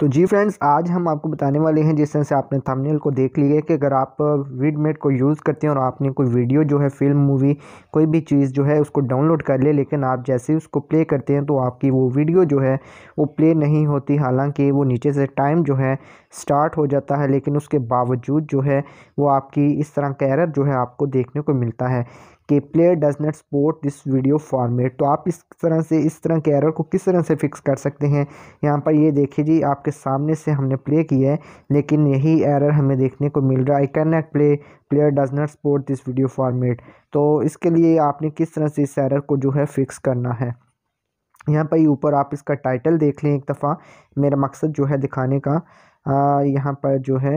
तो जी फ्रेंड्स आज हम आपको बताने वाले हैं जिस तरह से आपने थंबनेल को देख लिया है कि अगर आप वीडमेट को यूज़ करते हैं और आपने कोई वीडियो जो है फिल्म मूवी कोई भी चीज़ जो है उसको डाउनलोड कर ले लेकिन आप जैसे ही उसको प्ले करते हैं तो आपकी वो वीडियो जो है वो प्ले नहीं होती हालांकि वो नीचे से टाइम जो है स्टार्ट हो जाता है लेकिन उसके बावजूद जो है वो आपकी इस तरह का एरर जो है आपको देखने को मिलता है कि player does not support this video format तो आप इस तरह से इस तरह के एरर को किस तरह से फिक्स कर सकते हैं यहाँ पर ये देखिए जी आपके सामने से हमने प्ले किया है लेकिन यही एरर हमें देखने को मिल रहा है I can not play player does not support this video format तो इसके लिए आपने किस तरह से इस एरर को जो है फिक्स करना है यहाँ पर ऊपर आप इसका टाइटल देख लें एक दफ़ा मेरा मकसद जो है दिखाने का यहाँ पर जो है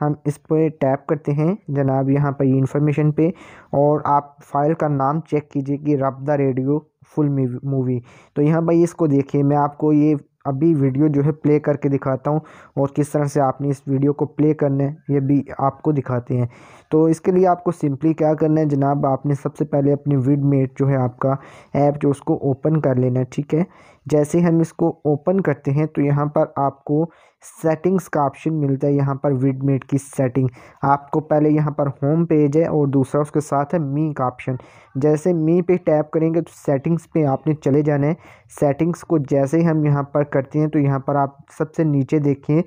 हम इस पर टैप करते हैं जनाब यहाँ पर ये इन्फॉर्मेशन पे और आप फाइल का नाम चेक कीजिए कि रब द रेडियो फुल मूवी तो यहाँ पर इसको देखिए मैं आपको ये अभी वीडियो जो है प्ले करके दिखाता हूँ और किस तरह से आपने इस वीडियो को प्ले करना है ये भी आपको दिखाते हैं तो इसके लिए आपको सिंपली क्या करना है जनाब आपने सबसे पहले अपनी विडमेट जो है आपका ऐप जो उसको ओपन कर लेना है ठीक है जैसे हम इसको ओपन करते हैं तो यहाँ पर आपको सेटिंग्स का ऑप्शन मिलता है यहाँ पर विडमेट की सेटिंग आपको पहले यहाँ पर होम पेज है और दूसरा उसके साथ है मी का ऑप्शन जैसे मी पे टैप करेंगे तो सेटिंग्स पे आपने चले जाना है सेटिंग्स को जैसे ही हम यहाँ पर करते हैं तो यहाँ पर आप सबसे नीचे देखें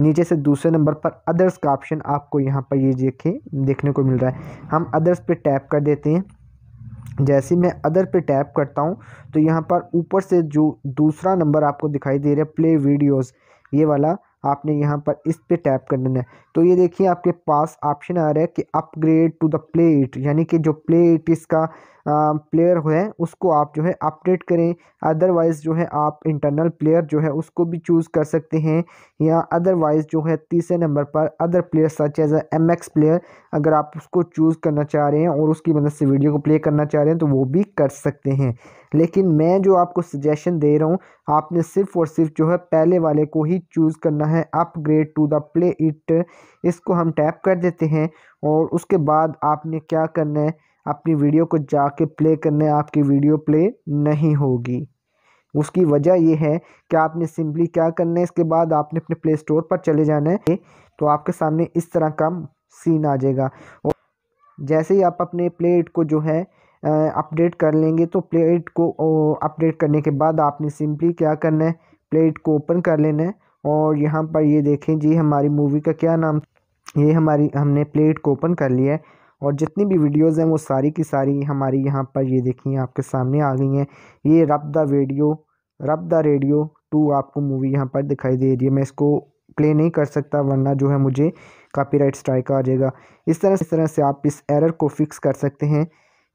नीचे से दूसरे नंबर पर अदर्स का ऑप्शन आपको यहाँ पर ये देखें देखने को मिल रहा है हम अदर्स पर टैप कर देते हैं जैसे मैं अदर पे टैप करता हूँ तो यहाँ पर ऊपर से जो दूसरा नंबर आपको दिखाई दे रहा है प्ले वीडियोस ये वाला आपने यहाँ पर इस पे टैप कर देना है तो ये देखिए आपके पास ऑप्शन आ रहा है कि अपग्रेड टू द प्लेट यानी कि जो प्ले इट इसका प्लेयर है उसको आप जो है अपडेट करें अदरवाइज़ जो है आप इंटरनल प्लेयर जो है उसको भी चूज़ कर सकते हैं या अदरवाइज़ जो है तीसरे नंबर पर other player such as M X player अगर आप उसको चूज़ करना चाह रहे हैं और उसकी मदद से वीडियो को प्ले करना चाह रहे हैं तो वो भी कर सकते हैं लेकिन मैं जो आपको सजेशन दे रहा हूँ आपने सिर्फ़ और सिर्फ जो है पहले वाले को ही चूज़ करना है upgrade to the play it इसको हम टैप कर देते हैं और उसके बाद आपने क्या करना है अपनी वीडियो को जाके प्ले करने आपकी वीडियो प्ले नहीं होगी उसकी वजह यह है कि आपने सिंपली क्या करना है इसके बाद आपने अपने प्ले स्टोर पर चले जाना है तो आपके सामने इस तरह का सीन आ जाएगा और जैसे ही आप अपने प्लेट को जो है अपडेट कर लेंगे तो प्लेट को अपडेट करने के बाद आपने सिंपली क्या करना है प्लेट को ओपन कर लेना है और यहाँ पर ये देखें जी हमारी मूवी का क्या नाम ये हमारी हमने प्लेट को ओपन कर लिया है और जितनी भी वीडियोस हैं वो सारी की सारी हमारी यहाँ पर ये देखिए आपके सामने आ गई हैं ये rub the video rub the radio to आपको मूवी यहाँ पर दिखाई दे रही है मैं इसको प्ले नहीं कर सकता वरना जो है मुझे कॉपीराइट स्ट्राइक आ जाएगा इस तरह इस तरह से आप इस एरर को फिक्स कर सकते हैं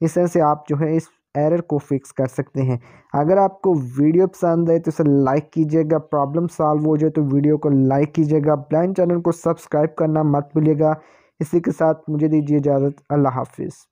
इस तरह से आप जो है इस एरर को फिक्स कर सकते हैं अगर आपको वीडियो पसंद आए तो इसे लाइक कीजिएगा प्रॉब्लम सॉल्व हो जाए तो वीडियो को लाइक कीजिएगा ब्लाइंड चैनल को सब्सक्राइब करना मत भूलिएगा इसी के साथ मुझे दीजिए इजाज़त अल्लाह हाफिज़